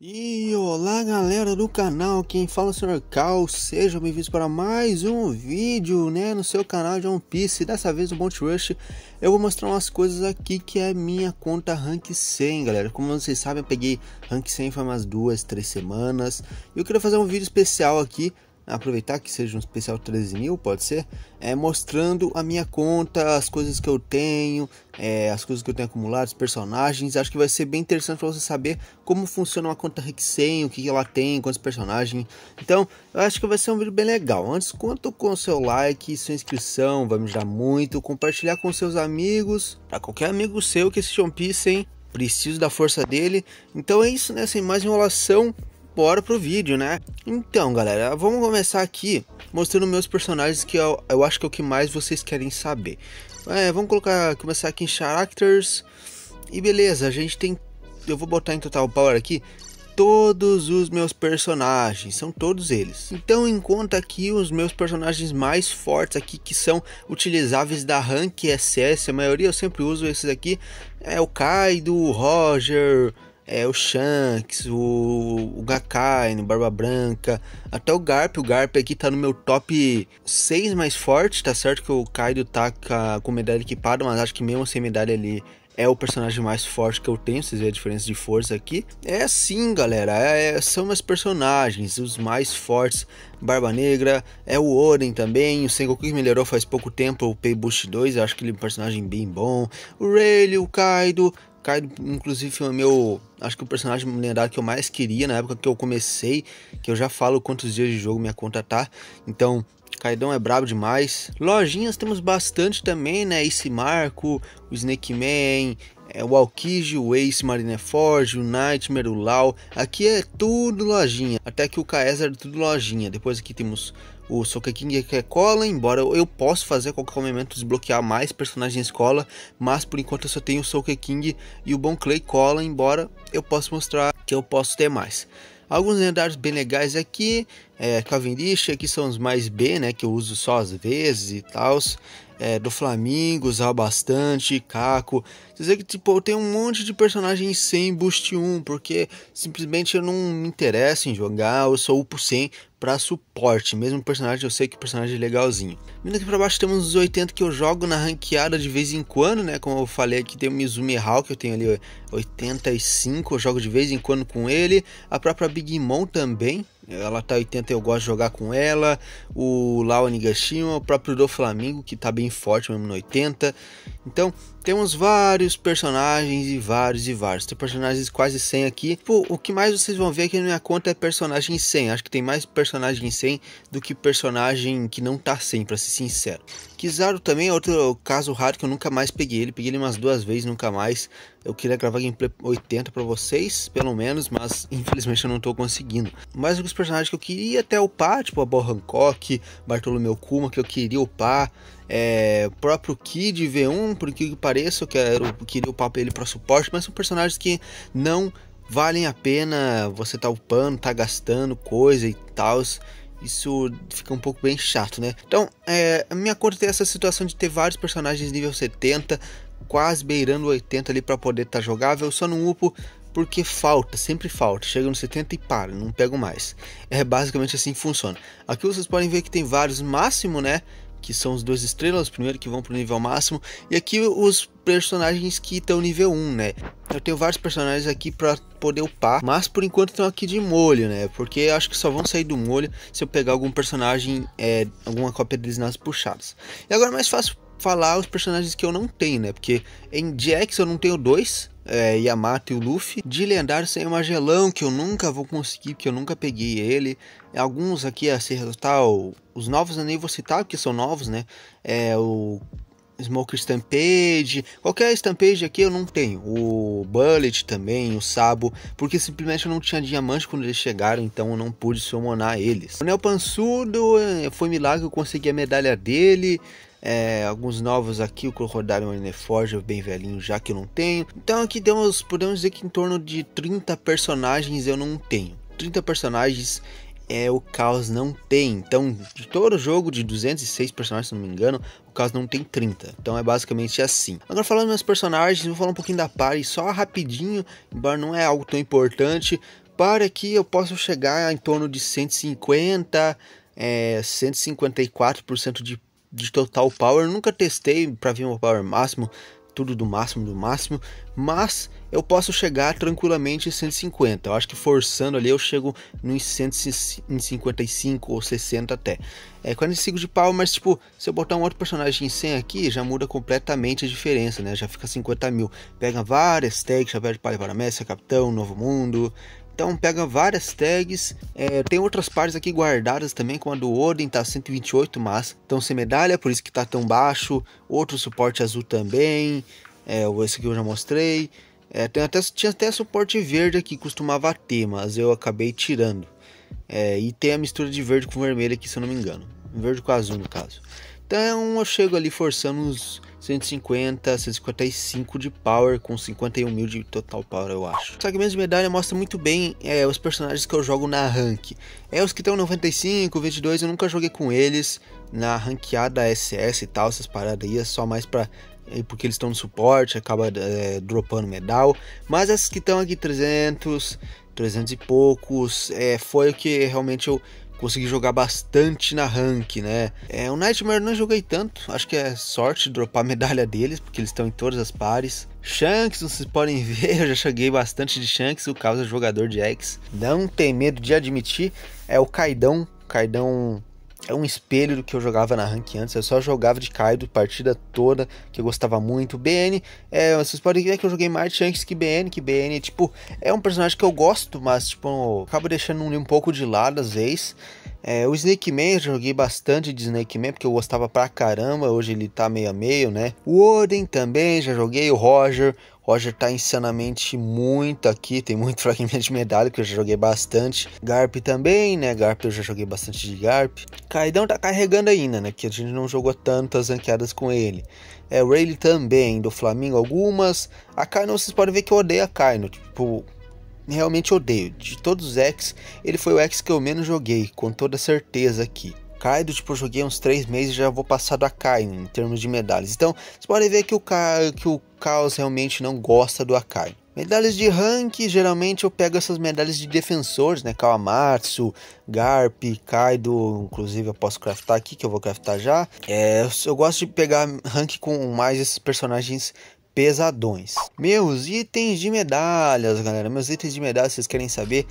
E olá galera do canal, quem fala é o Sr. Cal, sejam bem-vindos para mais um vídeo né, no seu canal de One Piece, dessa vez o Mount Rush, eu vou mostrar umas coisas aqui que é minha conta Rank 100 galera, como vocês sabem eu peguei Rank 100 foi umas duas, três semanas, e eu queria fazer um vídeo especial aqui aproveitar que seja um especial 13 mil, pode ser, é, mostrando a minha conta, as coisas que eu tenho, é, as coisas que eu tenho acumulado, os personagens. Acho que vai ser bem interessante para você saber como funciona uma conta Rixen, o que ela tem, quantos personagens. Então, eu acho que vai ser um vídeo bem legal. Antes, conto com o seu like, sua inscrição, vai me ajudar muito. Compartilhar com seus amigos, para qualquer amigo seu que assiste One Piece, hein? Preciso da força dele. Então é isso, né? Sem mais enrolação incorporo pro vídeo, né? Então, galera, vamos começar aqui mostrando meus personagens que eu, é eu acho que é o que mais vocês querem saber. É, vamos colocar, começar aqui em Characters. E beleza, a gente tem... Eu vou botar em Total Power aqui todos os meus personagens, são todos eles. Então em conta aqui os meus personagens mais fortes aqui que são utilizáveis da rank SS, a maioria eu sempre uso esses aqui, é o Kaido, o Roger, é, o Shanks, o, o Gakai, no Barba Branca, até o Garp. O Garp aqui tá no meu top 6 mais forte, tá certo que o Kaido tá com medalha equipada, mas acho que mesmo sem medalha ali é o personagem mais forte que eu tenho, vocês veem a diferença de força aqui. É assim, galera, é, é são meus personagens, os mais fortes. Barba Negra, é o Oden também, o Sengoku que melhorou faz pouco tempo, o Pei Boost 2, acho que ele é um personagem bem bom. O Rayleigh, o Kaido, Kaido, inclusive, foi é o meu. Acho que o personagem lendário que eu mais queria na época que eu comecei. Que eu já falo quantos dias de jogo minha conta tá. Então, Caidão é brabo demais. Lojinhas temos bastante também, né? Esse Marco, o Snake Man, é o Alkiji, o Ace Marineford, o Nightmare, o Lau. Aqui é tudo lojinha. Até que o Kaiser é tudo lojinha. Depois aqui temos o Soka King que é cola, embora eu possa fazer a qualquer momento desbloquear mais personagens cola, mas por enquanto eu só tenho o Soka King e o Bon Clay cola, embora eu possa mostrar que eu posso ter mais. Alguns lendários bem legais aqui, é, Cavendish, aqui são os mais B, né? Que eu uso só às vezes e tal. É, do Flamengo, usar bastante, Caco. Dizer que, tipo, eu tenho um monte de personagens sem boost 1, porque simplesmente eu não me interesso em jogar, eu sou upo 100 para suporte. Mesmo personagem, eu sei que personagem é legalzinho. Vindo aqui pra baixo temos os 80 que eu jogo na ranqueada de vez em quando, né? Como eu falei aqui, tem o Mizumi Hawk, eu tenho ali 85, eu jogo de vez em quando com ele. A própria Big Mom também, ela tá 80 eu gosto de jogar com ela. O Lau Nigashima, o próprio do Flamengo, que tá bem forte mesmo no 80. Então, temos vários personagens e vários e vários. Tem personagens quase 100 aqui. Tipo, o que mais vocês vão ver aqui na minha conta é personagem 100. Acho que tem mais personagem 100 do que personagem que não tá 100, pra ser sincero. Kizaru também é outro caso raro que eu nunca mais peguei ele. Peguei ele umas duas vezes, nunca mais. Eu queria gravar gameplay 80 pra vocês, pelo menos, mas infelizmente eu não tô conseguindo. Mas os personagens que eu queria até upar, tipo a Bo Hancock, Bartolomeu Kuma, que eu queria upar é, próprio Kid V1, porque que pareça, eu quero, queria upar ele para suporte, mas são personagens que não valem a pena você tá upando, tá gastando coisa e tal. Isso fica um pouco bem chato, né? Então, é, a minha conta tem essa situação de ter vários personagens nível 70, quase beirando 80 ali para poder estar tá jogável, só não upo porque falta, sempre falta. Chega no 70 e para, não pego mais. É basicamente assim que funciona. Aqui vocês podem ver que tem vários máximo, né? que são os dois estrelas, primeiro que vão pro nível máximo, e aqui os personagens que estão nível 1, né? Eu tenho vários personagens aqui para poder upar, mas por enquanto estão aqui de molho, né? Porque acho que só vão sair do molho se eu pegar algum personagem, é, alguma cópia deles nas puxadas. E agora é mais fácil falar os personagens que eu não tenho, né? Porque em Jax eu não tenho dois, é, Yamato e o Luffy. De lendário sem o Magelão, que eu nunca vou conseguir, porque eu nunca peguei ele. Alguns aqui a ser tal os novos eu nem vou citar, porque são novos, né? É o Smoker Stampede, qualquer Stampede aqui eu não tenho. O Bullet também, o Sabo, porque simplesmente eu não tinha diamante quando eles chegaram, então eu não pude summonar eles. O Neo Pansudo, é, foi milagre, eu consegui a medalha dele. É, alguns novos aqui, o Corrodarium Eneforge, bem velhinho já que eu não tenho. Então aqui temos, podemos dizer que em torno de 30 personagens eu não tenho. 30 personagens é o Caos não tem. Então, de todo jogo de 206 personagens, se não me engano, o Caos não tem 30. Então é basicamente assim. Agora falando meus personagens, vou falar um pouquinho da party só rapidinho, embora não é algo tão importante. Para que eu possa chegar em torno de 150, é, 154% de, de total power. Eu nunca testei para ver o power máximo, tudo do máximo do máximo, mas eu posso chegar tranquilamente em 150. Eu acho que forçando ali eu chego nos 155 ou 60 até. É 45 de pau, mas tipo, se eu botar um outro personagem em 100 aqui, já muda completamente a diferença, né? Já fica 50 mil. Pega várias tags, chapéu de palha para Messi, capitão, novo mundo, então pega várias tags. É, tem outras partes aqui guardadas também, como a do Odin, tá 128 mas Então sem medalha, por isso que tá tão baixo. Outro suporte azul também. É, esse que eu já mostrei. É, tem até, tinha até suporte verde aqui, costumava ter, mas eu acabei tirando. É, e tem a mistura de verde com vermelho aqui, se eu não me engano. Verde com azul, no caso. Então eu chego ali forçando os 150, 155 de power, com 51 mil de total power, eu acho. O segmento de medalha mostra muito bem é, os personagens que eu jogo na rank. É, os que estão 95, 22, eu nunca joguei com eles na ranqueada SS e tal, essas paradas aí, é só mais pra é, porque eles estão no suporte, acaba é, dropando medal. Mas as que estão aqui 300, 300 e poucos, é, foi o que realmente eu consegui jogar bastante na rank, né? É, o Nightmare não joguei tanto, acho que é sorte dropar a medalha deles, porque eles estão em todas as pares. Shanks, vocês podem ver, eu já cheguei bastante de Shanks, o causa jogador de X. Não tem medo de admitir, é o Kaidão. Kaidão é um espelho do que eu jogava na rank antes. Eu só jogava de Kaido partida toda, que eu gostava muito. BN, é, vocês podem ver que eu joguei mais Shanks que BN, que BN, tipo, é um personagem que eu gosto, mas, tipo, acabo deixando um pouco de lado às vezes. É, o Snake Man, eu joguei bastante de Snake Man, porque eu gostava pra caramba, hoje ele tá meio a meio, né? O Odin também, já joguei, o Roger, Roger tá insanamente muito aqui, tem muito fragmento de medalha que eu já joguei bastante. Garp também, né? Garp eu já joguei bastante de Garp. Caidão tá carregando ainda, né? Que a gente não jogou tantas ranqueadas com ele. É, o Rayleigh também, do Flamengo algumas. A Kaino, vocês podem ver que eu odeio a Kaino, tipo realmente odeio. De todos os X, ele foi o X que eu menos joguei, com toda certeza aqui. Kaido, tipo, eu joguei uns 3 meses e já vou passar do Akainu em termos de medalhas. Então, vocês podem ver que o, Ka que o Caos realmente não gosta do Akai. Medalhas de rank, geralmente eu pego essas medalhas de defensores, né? Kawamatsu, Garp, Kaido, inclusive eu posso craftar aqui, que eu vou craftar já. É, eu gosto de pegar rank com mais esses personagens pesadões. Meus itens de medalhas, galera. Meus itens de medalhas, vocês querem saber?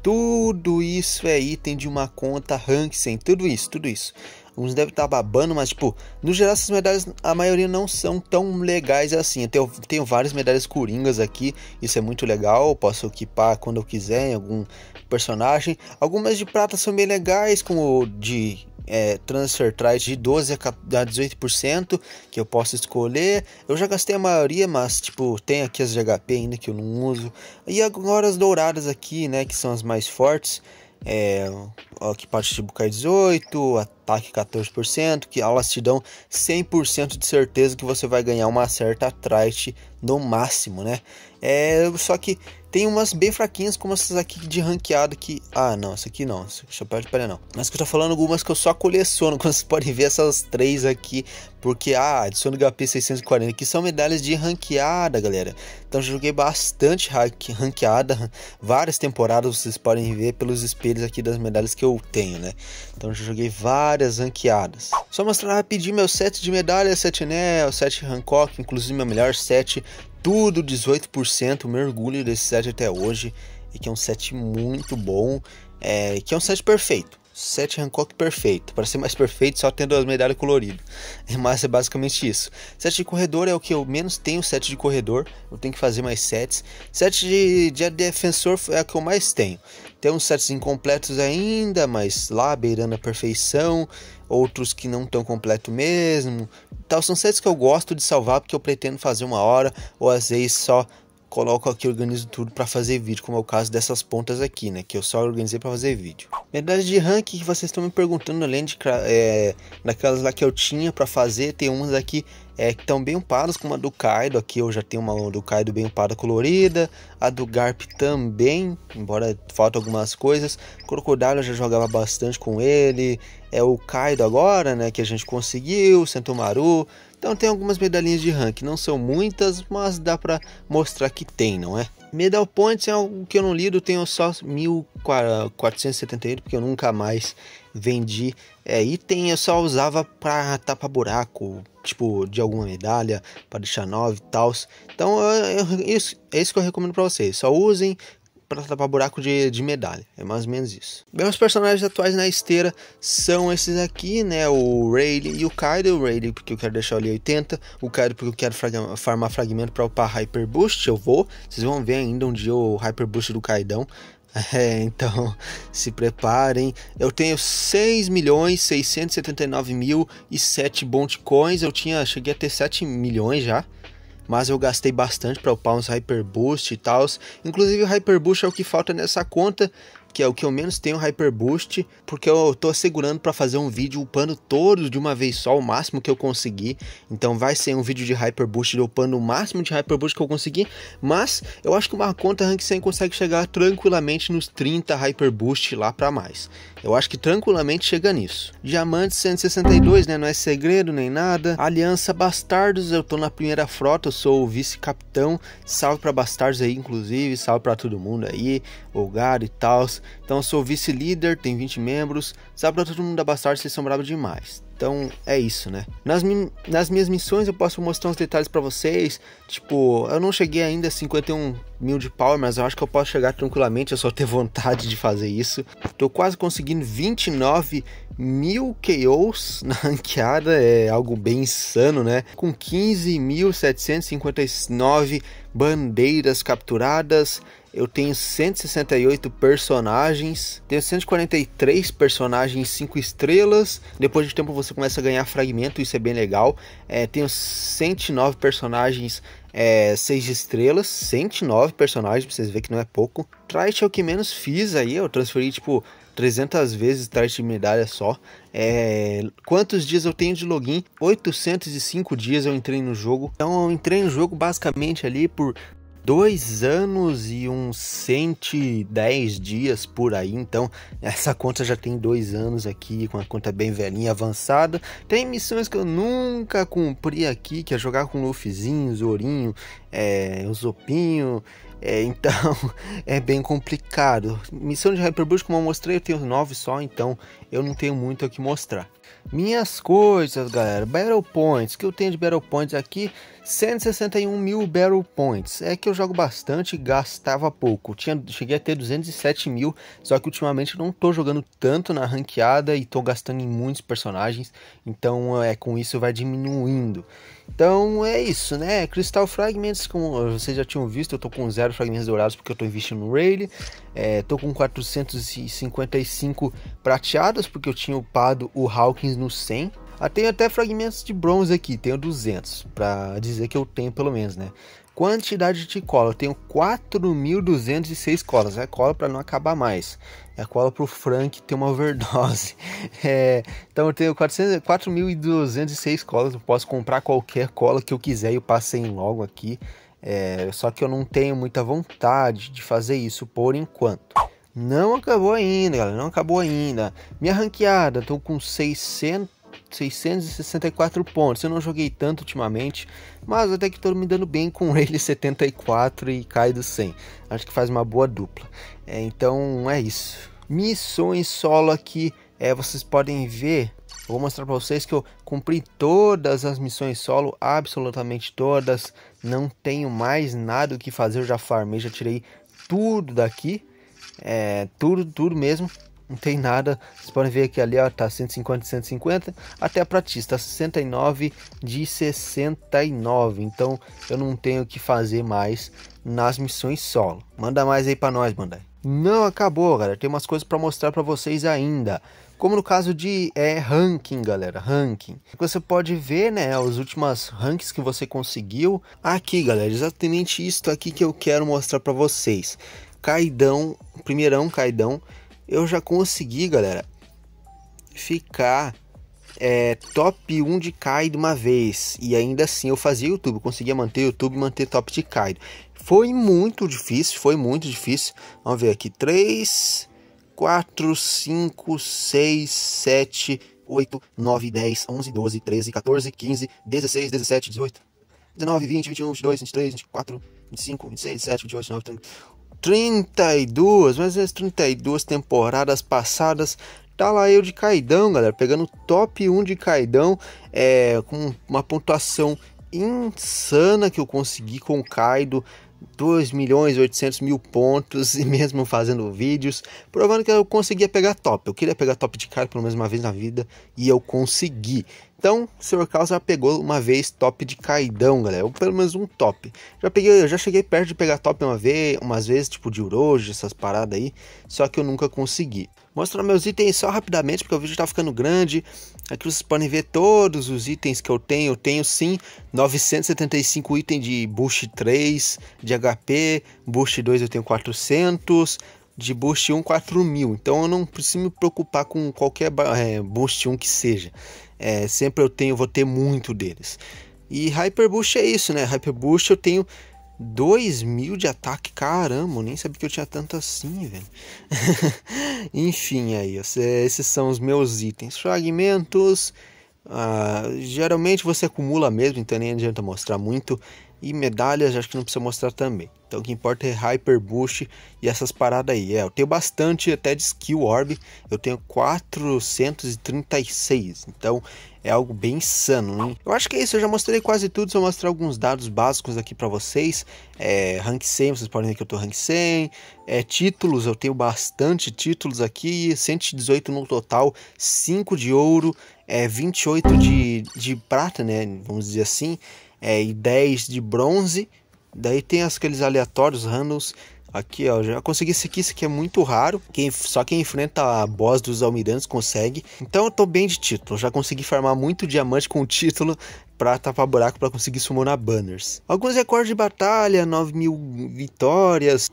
Tudo isso é item de uma conta Ranksem. Tudo isso, tudo isso. Uns devem estar babando, mas, tipo, no geral, essas medalhas, a maioria não são tão legais assim. Eu tenho, tenho várias medalhas coringas aqui, isso é muito legal. Eu posso equipar quando eu quiser em algum personagem. Algumas de prata são bem legais, como de é, transfer price de 12 a 18% que eu posso escolher. Eu já gastei a maioria, mas tipo, tem aqui as de HP ainda que eu não uso. E agora as douradas aqui, né, que são as mais fortes. É, que parte de bucar 18, ataque 14%, que elas te dão 100% de certeza que você vai ganhar uma certa trite no máximo, né? É, só que tem umas bem fraquinhas, como essas aqui de ranqueado que. Ah, não, essa aqui não. Chapéu de palha não. Mas que eu tô falando algumas que eu só coleciono. Como vocês podem ver, essas três aqui. Porque, ah, adiciono HP 640, que são medalhas de ranqueada, galera. Então joguei bastante ranqueada. Várias temporadas vocês podem ver pelos espelhos aqui das medalhas que eu tenho, né? Então joguei várias ranqueadas. Só mostrar rapidinho meu set de medalhas, 7 anel, 7 Hancock, inclusive meu melhor set tudo 18%, mergulho desse set até hoje, e que é um set muito bom, é, que é um set perfeito. Set Hancock perfeito, para ser mais perfeito só tendo as medalhas coloridas, mas é basicamente isso. Set de corredor é o que eu menos tenho, set de corredor, eu tenho que fazer mais sets. Set de, de defensor é o que eu mais tenho, tem uns sets incompletos ainda, mas lá beirando a perfeição, outros que não estão completo mesmo. Tal são sets que eu gosto de salvar porque eu pretendo fazer uma hora ou às vezes só coloco aqui, organizo tudo para fazer vídeo, como é o caso dessas pontas aqui, né? Que eu só organizei para fazer vídeo. Medalhas de ranking que vocês estão me perguntando, além de é, daquelas lá que eu tinha para fazer, tem umas aqui é, que estão bem umpadas, como a do Kaido aqui, eu já tenho uma do Kaido bem umpada colorida, a do Garp também, embora faltem algumas coisas, Crocodile eu já jogava bastante com ele, é o Kaido agora, né, que a gente conseguiu, Sentomaru, então tem algumas medalhinhas de rank, não são muitas, mas dá para mostrar que tem, não é? Medal Points é algo que eu não lido, tenho só 1478 porque eu nunca mais vendi é, item, eu só usava para tapar buraco, tipo de alguma medalha, para deixar 9 e tal. Então, é, isso, é isso que eu recomendo para vocês, só usem para tapar buraco de, de medalha. É mais ou menos isso. Bem, os personagens atuais na esteira são esses aqui, né? O Rayleigh e o Kaido. O Rayleigh porque eu quero deixar ele 80. O Kaido porque eu quero frag farmar fragmento para upar Hyper Boost. Eu vou. Vocês vão ver ainda um dia o Hyper Boost do Kaidão. É, então se preparem. Eu tenho 6 milhões 679 mil e 7 Bontcoins. Eu tinha, cheguei a ter 7 milhões já mas eu gastei bastante para upar uns Hyper Boost e tal. Inclusive o Hyper Boost é o que falta nessa conta que é o que eu menos tenho Hyperboost, porque eu tô segurando para fazer um vídeo upando todos de uma vez só, o máximo que eu conseguir. Então vai ser um vídeo de Hyperboost, upando o máximo de Hyperboost que eu conseguir, mas eu acho que uma conta Rank 100 consegue chegar tranquilamente nos 30 Hyperboost lá para mais. Eu acho que tranquilamente chega nisso. Diamante 162, né, não é segredo nem nada. Aliança Bastardos, eu tô na primeira frota, eu sou o vice-capitão. Salve para Bastardos aí, inclusive, salve para todo mundo aí, Olgar e tal. Então eu sou vice-líder, tem 20 membros. Sabe pra todo mundo da Bastard, vocês são bravos demais. Então é isso, né? Nas, mi nas minhas missões eu posso mostrar uns detalhes para vocês. Tipo, eu não cheguei ainda a 51 mil de power, mas eu acho que eu posso chegar tranquilamente. Eu só ter vontade de fazer isso. Tô quase conseguindo 29 mil KOs na ranqueada. É algo bem insano, né? Com 15.759 bandeiras capturadas eu tenho 168 personagens, tenho 143 personagens 5 estrelas. Depois de tempo você começa a ganhar fragmento, isso é bem legal. É, tenho 109 personagens é, 6 estrelas, 109 personagens, pra vocês verem que não é pouco. Trite é o que menos fiz aí, eu transferi tipo 300 vezes Trite de medalha só. É, quantos dias eu tenho de login? 805 dias eu entrei no jogo. Então eu entrei no jogo basicamente ali por dois anos e uns 110 dias por aí. Então, essa conta já tem dois anos aqui, com a conta bem velhinha, avançada. Tem missões que eu nunca cumpri aqui, que é jogar com o Luffyzinho, Zorinho, é, o Zopinho. É, então, é bem complicado. Missão de Hyperboost, como eu mostrei, eu tenho nove só, então eu não tenho muito o que mostrar. Minhas coisas, galera. Battle Points. O que eu tenho de Battle Points aqui 161 mil Barrel Points. É que eu jogo bastante gastava pouco. Tinha, cheguei a ter 207 mil, só que ultimamente não tô jogando tanto na ranqueada e tô gastando em muitos personagens. Então é com isso vai diminuindo. Então é isso, né? Crystal Fragments, como vocês já tinham visto, eu tô com zero fragmentos dourados porque eu tô investindo no Rayleigh. É, tô com 455 prateados porque eu tinha upado o Hawkins no 100 ah, tenho até fragmentos de bronze aqui, tenho 200, para dizer que eu tenho pelo menos, né? Quantidade de cola, eu tenho 4.206 colas, é cola para não acabar mais. É cola para o Frank ter uma overdose. É, então eu tenho 4.206 colas, eu posso comprar qualquer cola que eu quiser e eu passei logo aqui. É, só que eu não tenho muita vontade de fazer isso por enquanto. Não acabou ainda, galera. Não acabou ainda. Minha ranqueada, estou com 600 664 pontos. Eu não joguei tanto ultimamente, mas até que estou me dando bem com ele 74 e cai do 100. Acho que faz uma boa dupla. É, então é isso. Missões solo aqui, é, vocês podem ver vou mostrar para vocês que eu cumpri todas as missões solo, absolutamente todas. Não tenho mais nada o que fazer, eu já farmei, já tirei tudo daqui. É, tudo, tudo mesmo não tem nada. Vocês podem ver que ali ó, tá 150, 150. Até a pratista 69 de 69. Então eu não tenho que fazer mais nas missões solo. Manda mais aí para nós, Bandai. Não acabou, galera. Tem umas coisas para mostrar para vocês ainda. Como no caso de é, ranking, galera, ranking. Você pode ver, né, as é últimas ranks que você conseguiu. Aqui, galera, exatamente isso aqui que eu quero mostrar para vocês. Caidão, primeirão Caidão, eu já consegui, galera, ficar é, top 1 de Kaido uma vez. E ainda assim eu fazia YouTube, conseguia manter YouTube manter top de Kaido. Foi muito difícil, foi muito difícil. Vamos ver aqui, 3, 4, 5, 6, 7, 8, 9, 10, 11, 12, 13, 14, 15, 16, 17, 18, 19, 20, 21, 22, 23, 24, 25, 26, 27, 28, 29, 30... 32, mais ou menos 32 temporadas passadas. Tá lá eu de caidão, galera, pegando top 1 de caidão, é, com uma pontuação insana que eu consegui com o Kaido. 2 milhões e 800 mil pontos e mesmo fazendo vídeos, provando que eu conseguia pegar top. Eu queria pegar top de cara pela mesma vez na vida e eu consegui. Então, o senhor Carlos já pegou uma vez top de caidão, galera. Ou pelo menos um top. Já peguei, eu já cheguei perto de pegar top uma vez, umas vezes, tipo de Uroji, essas paradas aí. Só que eu nunca consegui. Mostrar meus itens só rapidamente, porque o vídeo tá ficando grande. Aqui vocês podem ver todos os itens que eu tenho. Eu tenho sim 975 itens de Bush 3, de HP. Bush 2 eu tenho 400 de Boost 1 4000, então eu não preciso me preocupar com qualquer é, Boost 1 que seja. É, sempre eu tenho, vou ter muito deles. E Hyperbush é isso, né? Hyperbush eu tenho 2 mil de ataque, caramba, nem sabia que eu tinha tanto assim, velho. Enfim, aí, esses são os meus itens. Fragmentos, ah, geralmente você acumula mesmo, então nem adianta mostrar muito. E medalhas acho que não precisa mostrar também. Então o que importa é Hyper Boost e essas paradas aí. É, eu tenho bastante até de Skill Orb. Eu tenho 436. Então é algo bem insano, hein? Eu acho que é isso, eu já mostrei quase tudo, só mostrar alguns dados básicos aqui para vocês. É, rank 100, vocês podem ver que eu tô rank 100. É, títulos, eu tenho bastante títulos aqui, 118 no total, 5 de ouro, é, 28 de, de prata, né, vamos dizer assim é, e 10 de bronze. Daí tem aqueles aleatórios randoms Aqui, ó, já consegui esse aqui, isso aqui é muito raro. Quem, só quem enfrenta a boss dos almirantes consegue. Então eu tô bem de título, já consegui farmar muito diamante com o título para tapar buraco para conseguir summonar banners. Alguns recordes de batalha, 9 mil vitórias,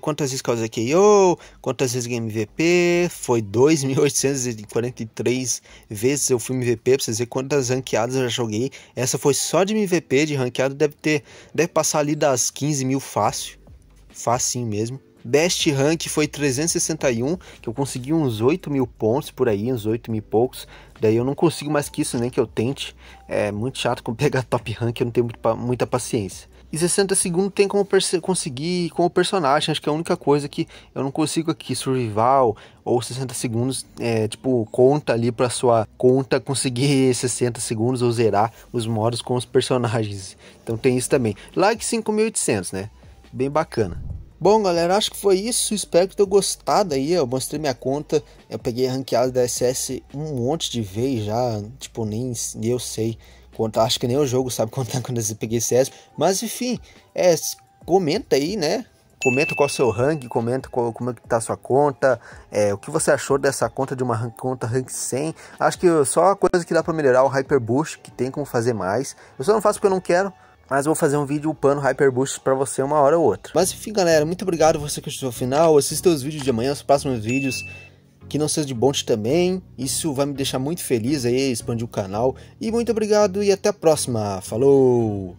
quantas vezes causei KO, quantas vezes ganhei MVP, foi 2.843 vezes eu fui MVP, pra vocês verem quantas ranqueadas eu já joguei. Essa foi só de MVP, de ranqueado deve ter, deve passar ali das 15 mil fácil facinho mesmo. Best Rank foi 361, que eu consegui uns 8 mil pontos por aí, uns 8 mil e poucos. Daí eu não consigo mais que isso, nem que eu tente. É muito chato com pegar top rank, eu não tenho muita paciência. E 60 segundos tem como conseguir com o personagem, acho que é a única coisa que eu não consigo aqui, survival ou 60 segundos, é, tipo, conta ali pra sua conta conseguir 60 segundos ou zerar os modos com os personagens. Então tem isso também. Like 5.800, né? bem bacana. Bom, galera, acho que foi isso. Espero que tenham gostado aí. Eu mostrei minha conta. Eu peguei a ranqueada da SS um monte de vez já. Tipo, nem, nem eu sei quanto Acho que nem o jogo sabe contar é quando eu peguei CS. Mas, enfim, é, comenta aí, né? Comenta qual é o seu rank, comenta qual, como é que tá a sua conta, é, o que você achou dessa conta de uma rank, conta rank 100. Acho que só a coisa que dá para melhorar é o Hyper Boost, que tem como fazer mais. Eu só não faço porque eu não quero, mas vou fazer um vídeo upando Hyperboost para você uma hora ou outra. Mas enfim, galera, muito obrigado você que assistiu ao final. Assista os vídeos de amanhã, os próximos vídeos que não seja de bonte também. Isso vai me deixar muito feliz aí, expandir o canal. E muito obrigado e até a próxima. Falou!